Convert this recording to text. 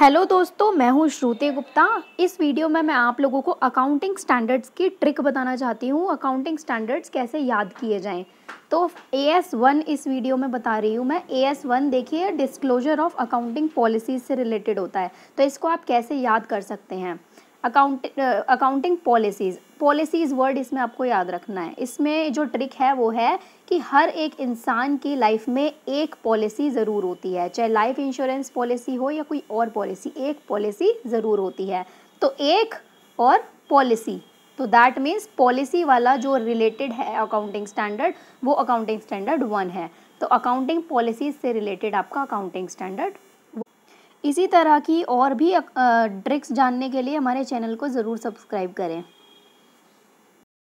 hello दोस्तों मैं हूं श्रुति गुप्ता इस वीडियो में मैं आप लोगों को अकाउंटिंग स्टैंडर्ड्स की ट्रिक बताना चाहती हूं अकाउंटिंग स्टैंडर्ड्स कैसे याद किए जाएं तो ए एस वन इस वीडियो में बता रही हूँ मैं ए एस वन देखिए डिस्क्लोजर ऑफ अकाउंटिंग पॉलिसीज से रिलेटेड होता है तो इसको आप कैसे याद कर सकते हैं account accounting policies policies word इसमें आपको याद रखना है इसमें जो ट्रिक है वो है कि हर एक इंसान की लाइफ में एक पॉलिसी ज़रूर होती है चाहे लाइफ इंश्योरेंस पॉलिसी हो या कोई और पॉलिसी एक पॉलिसी ज़रूर होती है तो एक और पॉलिसी तो दैट मीन्स पॉलिसी वाला जो रिलेटेड है अकाउंटिंग स्टैंडर्ड वो अकाउंटिंग स्टैंडर्ड वन है तो अकाउंटिंग पॉलिसीज से रिलेटेड आपका अकाउंटिंग स्टैंडर्ड इसी तरह की और भी ट्रिक्स जानने के लिए हमारे चैनल को ज़रूर सब्सक्राइब करें